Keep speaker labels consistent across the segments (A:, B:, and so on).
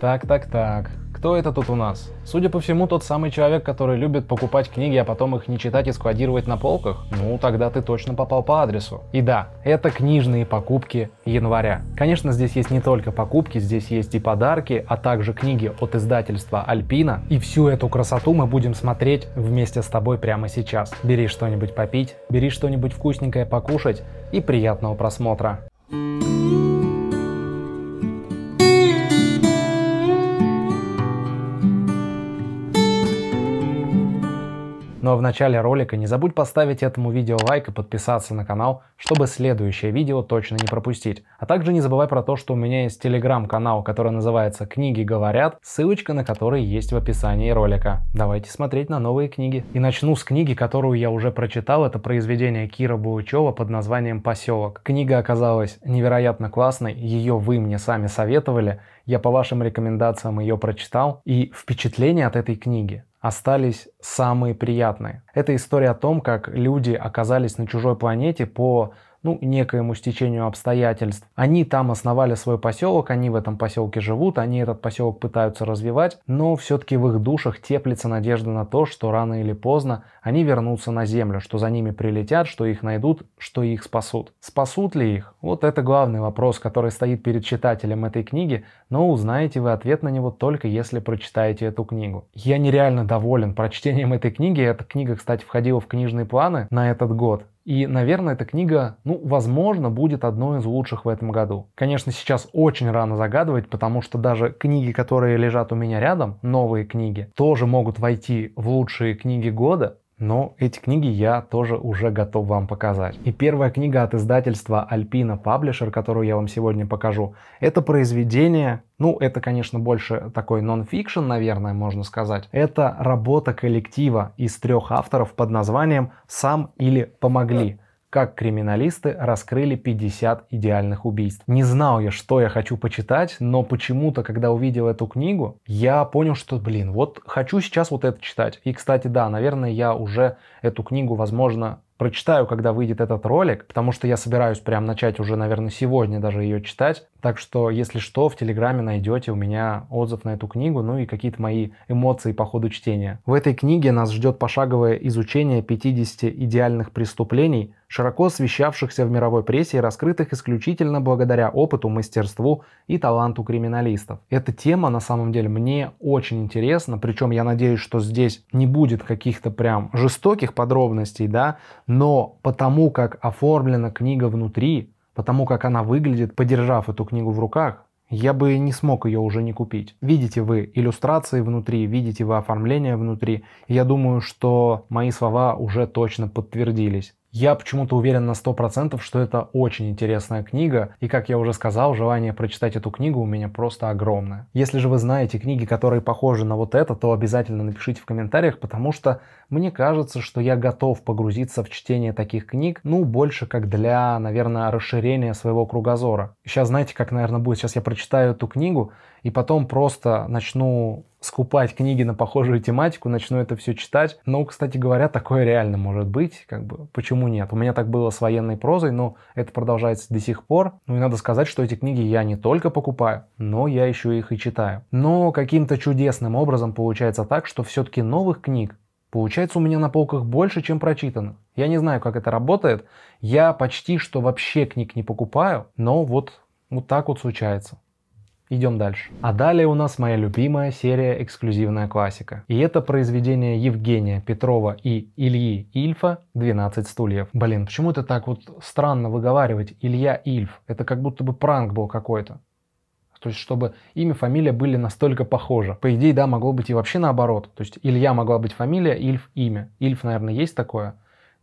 A: Так, так, так. Кто это тут у нас? Судя по всему, тот самый человек, который любит покупать книги, а потом их не читать и складировать на полках? Ну, тогда ты точно попал по адресу. И да, это книжные покупки января. Конечно, здесь есть не только покупки, здесь есть и подарки, а также книги от издательства Альпина. И всю эту красоту мы будем смотреть вместе с тобой прямо сейчас. Бери что-нибудь попить, бери что-нибудь вкусненькое покушать и приятного просмотра. в начале ролика, не забудь поставить этому видео лайк и подписаться на канал, чтобы следующее видео точно не пропустить. А также не забывай про то, что у меня есть телеграм-канал, который называется «Книги говорят», ссылочка на который есть в описании ролика. Давайте смотреть на новые книги. И начну с книги, которую я уже прочитал, это произведение Кира Баучева под названием «Поселок». Книга оказалась невероятно классной, ее вы мне сами советовали, я по вашим рекомендациям ее прочитал, и впечатление от этой книги остались самые приятные. Это история о том, как люди оказались на чужой планете по ну, некоему стечению обстоятельств. Они там основали свой поселок, они в этом поселке живут, они этот поселок пытаются развивать, но все-таки в их душах теплится надежда на то, что рано или поздно они вернутся на землю, что за ними прилетят, что их найдут, что их спасут. Спасут ли их? Вот это главный вопрос, который стоит перед читателем этой книги, но узнаете вы ответ на него только если прочитаете эту книгу. Я нереально доволен прочтением этой книги, эта книга, кстати, входила в книжные планы на этот год. И, наверное, эта книга, ну, возможно, будет одной из лучших в этом году. Конечно, сейчас очень рано загадывать, потому что даже книги, которые лежат у меня рядом, новые книги, тоже могут войти в лучшие книги года, но эти книги я тоже уже готов вам показать. И первая книга от издательства Alpina Publisher, которую я вам сегодня покажу, это произведение, ну, это, конечно, больше такой нон-фикшн, наверное, можно сказать. Это работа коллектива из трех авторов под названием «Сам или помогли» как криминалисты раскрыли 50 идеальных убийств. Не знал я, что я хочу почитать, но почему-то, когда увидел эту книгу, я понял, что, блин, вот хочу сейчас вот это читать. И, кстати, да, наверное, я уже эту книгу, возможно, прочитаю, когда выйдет этот ролик, потому что я собираюсь прям начать уже, наверное, сегодня даже ее читать. Так что, если что, в Телеграме найдете у меня отзыв на эту книгу, ну и какие-то мои эмоции по ходу чтения. В этой книге нас ждет пошаговое изучение 50 идеальных преступлений, широко освещавшихся в мировой прессе и раскрытых исключительно благодаря опыту, мастерству и таланту криминалистов. Эта тема на самом деле мне очень интересна, причем я надеюсь, что здесь не будет каких-то прям жестоких подробностей, да, но потому как оформлена книга внутри, потому как она выглядит, подержав эту книгу в руках, я бы не смог ее уже не купить. Видите вы иллюстрации внутри, видите вы оформление внутри. Я думаю, что мои слова уже точно подтвердились. Я почему-то уверен на 100%, что это очень интересная книга, и, как я уже сказал, желание прочитать эту книгу у меня просто огромное. Если же вы знаете книги, которые похожи на вот это, то обязательно напишите в комментариях, потому что мне кажется, что я готов погрузиться в чтение таких книг, ну, больше как для, наверное, расширения своего кругозора. Сейчас знаете, как, наверное, будет? Сейчас я прочитаю эту книгу, и потом просто начну скупать книги на похожую тематику, начну это все читать. Но, кстати говоря, такое реально может быть, как бы, почему нет? У меня так было с военной прозой, но это продолжается до сих пор. Ну и надо сказать, что эти книги я не только покупаю, но я еще их и читаю. Но каким-то чудесным образом получается так, что все-таки новых книг Получается у меня на полках больше, чем прочитано. Я не знаю, как это работает. Я почти что вообще книг не покупаю, но вот, вот так вот случается. Идем дальше. А далее у нас моя любимая серия «Эксклюзивная классика». И это произведение Евгения Петрова и Ильи Ильфа «12 стульев». Блин, почему это так вот странно выговаривать «Илья Ильф»? Это как будто бы пранк был какой-то. То есть, чтобы имя, фамилия были настолько похожи. По идее, да, могло быть и вообще наоборот. То есть, Илья могла быть фамилия, Ильф – имя. Ильф, наверное, есть такое?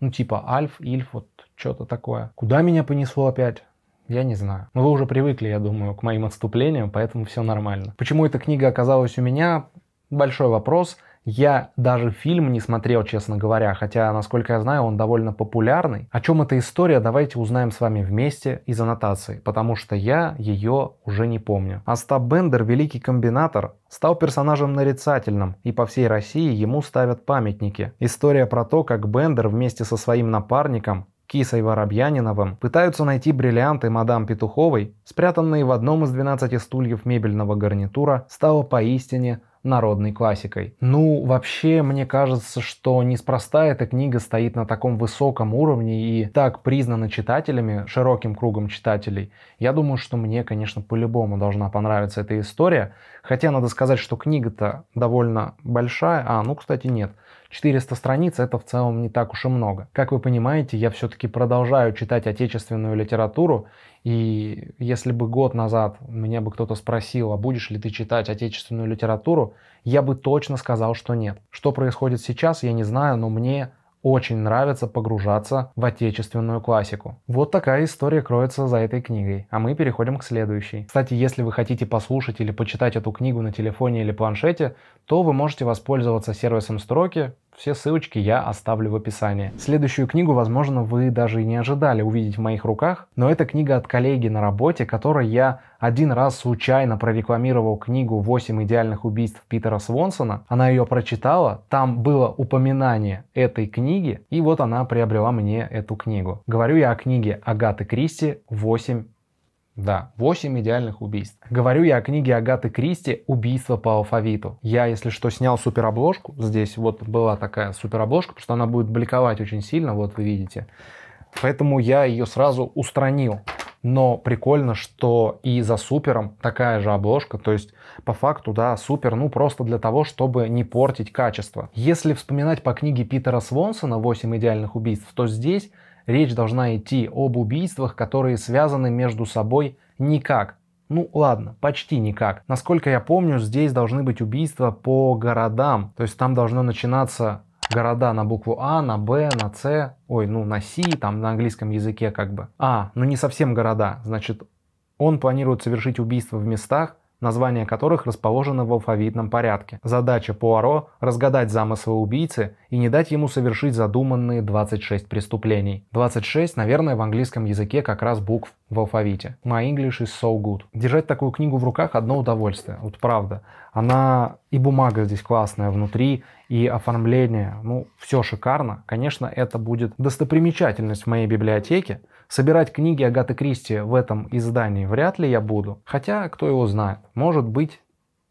A: Ну, типа Альф, Ильф, вот что-то такое. Куда меня понесло опять? Я не знаю. Но ну, вы уже привыкли, я думаю, к моим отступлениям, поэтому все нормально. Почему эта книга оказалась у меня? Большой вопрос. Я даже фильм не смотрел, честно говоря, хотя, насколько я знаю, он довольно популярный. О чем эта история, давайте узнаем с вами вместе из аннотации, потому что я ее уже не помню. Остап Бендер, великий комбинатор, стал персонажем нарицательным, и по всей России ему ставят памятники. История про то, как Бендер вместе со своим напарником Кисой Воробьяниновым пытаются найти бриллианты мадам Петуховой, спрятанные в одном из 12 стульев мебельного гарнитура, стало поистине народной классикой. Ну, вообще, мне кажется, что неспроста эта книга стоит на таком высоком уровне и так признана читателями, широким кругом читателей. Я думаю, что мне, конечно, по-любому должна понравиться эта история. Хотя надо сказать, что книга-то довольно большая. А, ну, кстати, нет. 400 страниц это в целом не так уж и много. Как вы понимаете, я все-таки продолжаю читать отечественную литературу, и если бы год назад меня бы кто-то спросил, а будешь ли ты читать отечественную литературу, я бы точно сказал, что нет. Что происходит сейчас, я не знаю, но мне очень нравится погружаться в отечественную классику. Вот такая история кроется за этой книгой, а мы переходим к следующей. Кстати, если вы хотите послушать или почитать эту книгу на телефоне или планшете, то вы можете воспользоваться сервисом строки, все ссылочки я оставлю в описании. Следующую книгу, возможно, вы даже и не ожидали увидеть в моих руках, но это книга от коллеги на работе, которой я один раз случайно прорекламировал книгу «8 идеальных убийств» Питера Свонсона. Она ее прочитала, там было упоминание этой книги, и вот она приобрела мне эту книгу. Говорю я о книге Агаты Кристи «8 да, 8 идеальных убийств. Говорю я о книге Агаты Кристи «Убийство по алфавиту». Я, если что, снял суперобложку. Здесь вот была такая суперобложка, потому что она будет бликовать очень сильно, вот вы видите. Поэтому я ее сразу устранил. Но прикольно, что и за супером такая же обложка. То есть, по факту, да, супер, ну, просто для того, чтобы не портить качество. Если вспоминать по книге Питера Свонсона «8 идеальных убийств», то здесь речь должна идти об убийствах, которые связаны между собой никак. Ну ладно, почти никак. Насколько я помню, здесь должны быть убийства по городам. То есть там должно начинаться города на букву А, на Б, на С, ой, ну на Си, там на английском языке как бы. А, ну не совсем города, значит, он планирует совершить убийство в местах, названия которых расположены в алфавитном порядке. Задача Пуаро – разгадать замысел убийцы и не дать ему совершить задуманные 26 преступлений. 26, наверное, в английском языке как раз букв в алфавите. My English is so good. Держать такую книгу в руках одно удовольствие, вот правда. Она и бумага здесь классная внутри, и оформление, ну, все шикарно. Конечно, это будет достопримечательность в моей библиотеке. Собирать книги Агаты Кристи в этом издании вряд ли я буду. Хотя, кто его знает, может быть,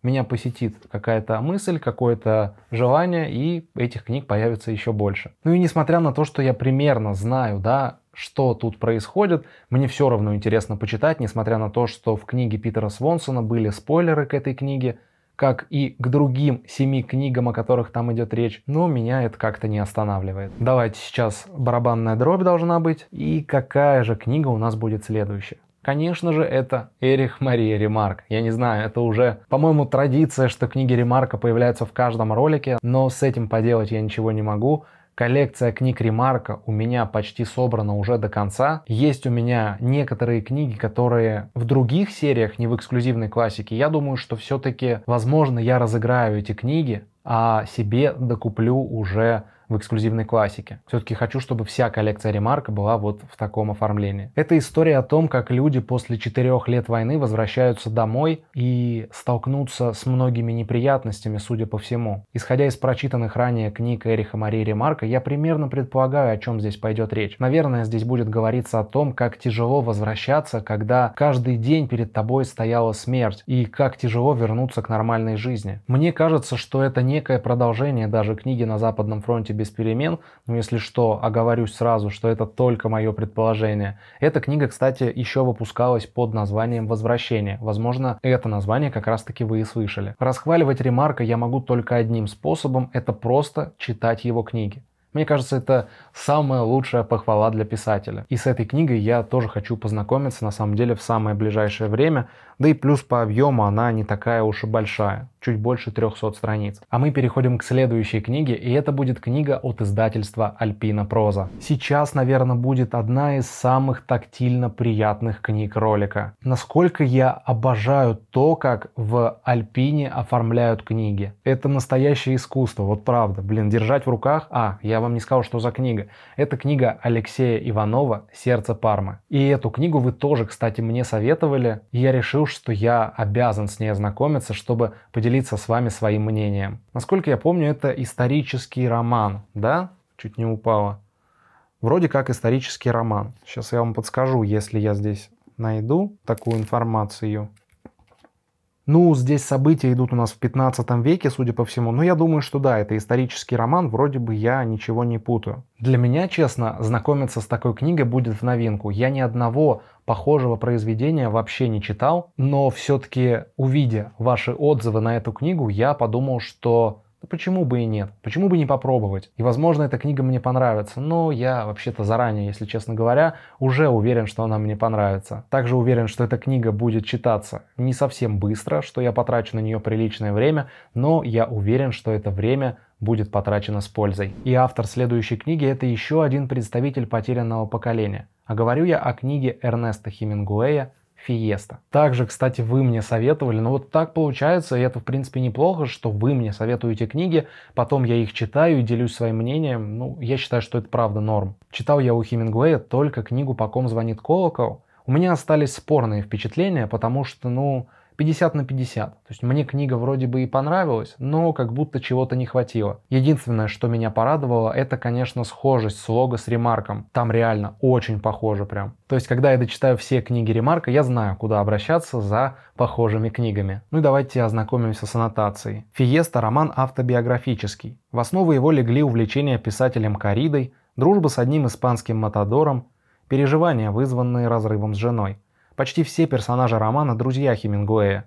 A: меня посетит какая-то мысль, какое-то желание, и этих книг появится еще больше. Ну и несмотря на то, что я примерно знаю, да, что тут происходит, мне все равно интересно почитать, несмотря на то, что в книге Питера Свонсона были спойлеры к этой книге, как и к другим семи книгам, о которых там идет речь, но меня это как-то не останавливает. Давайте сейчас барабанная дробь должна быть, и какая же книга у нас будет следующая. Конечно же, это Эрих Мария Ремарк. Я не знаю, это уже, по-моему, традиция, что книги Ремарка появляются в каждом ролике, но с этим поделать я ничего не могу. Коллекция книг Ремарка у меня почти собрана уже до конца. Есть у меня некоторые книги, которые в других сериях, не в эксклюзивной классике. Я думаю, что все-таки, возможно, я разыграю эти книги, а себе докуплю уже в эксклюзивной классике. Все-таки хочу, чтобы вся коллекция ремарка была вот в таком оформлении. Это история о том, как люди после четырех лет войны возвращаются домой и столкнутся с многими неприятностями, судя по всему. Исходя из прочитанных ранее книг Эриха Марии Ремарка, я примерно предполагаю, о чем здесь пойдет речь. Наверное, здесь будет говориться о том, как тяжело возвращаться, когда каждый день перед тобой стояла смерть, и как тяжело вернуться к нормальной жизни. Мне кажется, что это некое продолжение даже книги на Западном фронте без перемен. Но ну, если что, оговорюсь сразу, что это только мое предположение. Эта книга, кстати, еще выпускалась под названием «Возвращение». Возможно, это название как раз-таки вы и слышали. Расхваливать Ремарка я могу только одним способом – это просто читать его книги. Мне кажется, это самая лучшая похвала для писателя. И с этой книгой я тоже хочу познакомиться, на самом деле, в самое ближайшее время. Да и плюс по объему она не такая уж и большая чуть больше 300 страниц. А мы переходим к следующей книге, и это будет книга от издательства Альпина Проза. Сейчас, наверное, будет одна из самых тактильно приятных книг ролика. Насколько я обожаю то, как в Альпине оформляют книги. Это настоящее искусство, вот правда. Блин, держать в руках... А, я вам не сказал, что за книга. Это книга Алексея Иванова «Сердце Пармы». И эту книгу вы тоже, кстати, мне советовали. И я решил, что я обязан с ней ознакомиться, чтобы поделиться поделиться с вами своим мнением. Насколько я помню, это исторический роман, да? Чуть не упала. Вроде как исторический роман. Сейчас я вам подскажу, если я здесь найду такую информацию. Ну, здесь события идут у нас в 15 веке, судя по всему, но я думаю, что да, это исторический роман, вроде бы я ничего не путаю. Для меня, честно, знакомиться с такой книгой будет в новинку. Я ни одного похожего произведения вообще не читал, но все-таки, увидя ваши отзывы на эту книгу, я подумал, что да почему бы и нет? Почему бы не попробовать? И, возможно, эта книга мне понравится, но я вообще-то заранее, если честно говоря, уже уверен, что она мне понравится. Также уверен, что эта книга будет читаться не совсем быстро, что я потрачу на нее приличное время, но я уверен, что это время будет потрачено с пользой. И автор следующей книги – это еще один представитель потерянного поколения. А говорю я о книге Эрнеста Хемингуэя Фиеста. Также, кстати, вы мне советовали, но ну вот так получается, и это, в принципе, неплохо, что вы мне советуете книги, потом я их читаю и делюсь своим мнением, ну, я считаю, что это правда норм. Читал я у Хемингуэя только книгу «По ком звонит колокол», у меня остались спорные впечатления, потому что, ну, 50 на 50. То есть мне книга вроде бы и понравилась, но как будто чего-то не хватило. Единственное, что меня порадовало, это, конечно, схожесть слога с ремарком. Там реально очень похоже прям. То есть, когда я дочитаю все книги ремарка, я знаю, куда обращаться за похожими книгами. Ну и давайте ознакомимся с аннотацией. Фиеста – роман автобиографический. В основу его легли увлечения писателем Каридой, дружба с одним испанским матадором, переживания, вызванные разрывом с женой – Почти все персонажи романа – друзья Хемингуэя.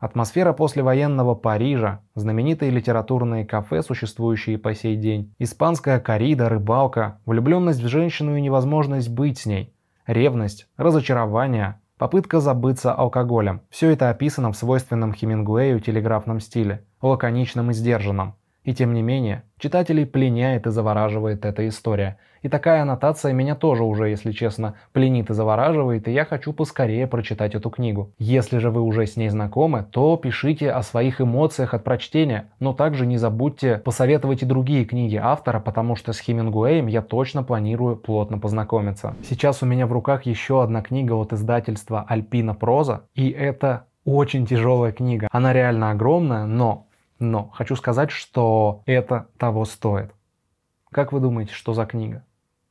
A: Атмосфера послевоенного Парижа, знаменитые литературные кафе, существующие по сей день, испанская корида, рыбалка, влюбленность в женщину и невозможность быть с ней, ревность, разочарование, попытка забыться алкоголем – все это описано в свойственном Хемингуэю телеграфном стиле, лаконичном и сдержанном – и тем не менее, читателей пленяет и завораживает эта история. И такая аннотация меня тоже уже, если честно, пленит и завораживает, и я хочу поскорее прочитать эту книгу. Если же вы уже с ней знакомы, то пишите о своих эмоциях от прочтения, но также не забудьте посоветовать и другие книги автора, потому что с Хемингуэем я точно планирую плотно познакомиться. Сейчас у меня в руках еще одна книга от издательства Альпина Проза, и это очень тяжелая книга. Она реально огромная, но но хочу сказать, что это того стоит. Как вы думаете, что за книга?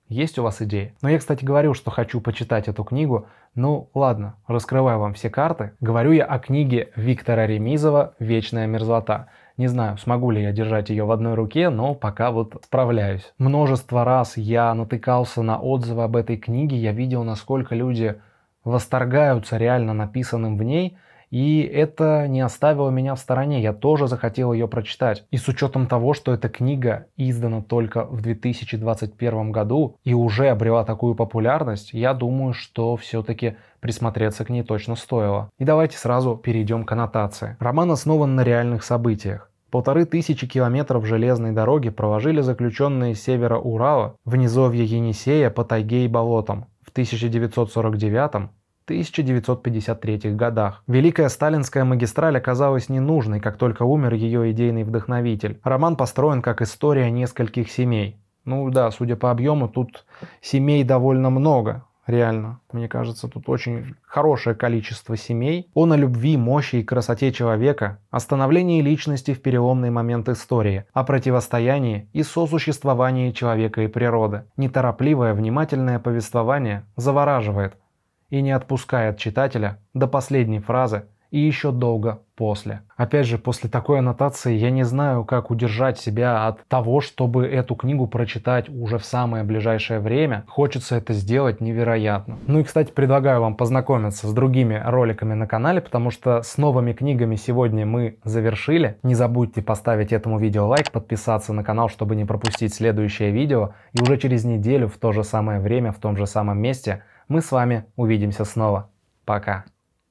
A: Есть у вас идеи? Но я, кстати, говорил, что хочу почитать эту книгу. Ну, ладно, раскрываю вам все карты. Говорю я о книге Виктора Ремизова «Вечная мерзлота». Не знаю, смогу ли я держать ее в одной руке, но пока вот справляюсь. Множество раз я натыкался на отзывы об этой книге, я видел, насколько люди восторгаются реально написанным в ней – и это не оставило меня в стороне, я тоже захотел ее прочитать. И с учетом того, что эта книга издана только в 2021 году и уже обрела такую популярность, я думаю, что все-таки присмотреться к ней точно стоило. И давайте сразу перейдем к аннотации. Роман основан на реальных событиях. Полторы тысячи километров железной дороги проложили заключенные с севера Урала в низовье Енисея по тайге и болотам. В 1949 1950-1953 годах. Великая сталинская магистраль оказалась ненужной, как только умер ее идейный вдохновитель. Роман построен как история нескольких семей. Ну да, судя по объему, тут семей довольно много реально. Мне кажется, тут очень хорошее количество семей. Он о любви, мощи и красоте человека, о становлении личности в переломный момент истории, о противостоянии и сосуществовании человека и природы. Неторопливое, внимательное повествование завораживает – и не отпускает читателя до последней фразы и еще долго после. Опять же, после такой аннотации я не знаю, как удержать себя от того, чтобы эту книгу прочитать уже в самое ближайшее время. Хочется это сделать невероятно. Ну и, кстати, предлагаю вам познакомиться с другими роликами на канале, потому что с новыми книгами сегодня мы завершили. Не забудьте поставить этому видео лайк, подписаться на канал, чтобы не пропустить следующее видео. И уже через неделю в то же самое время, в том же самом месте – мы с вами увидимся снова. Пока.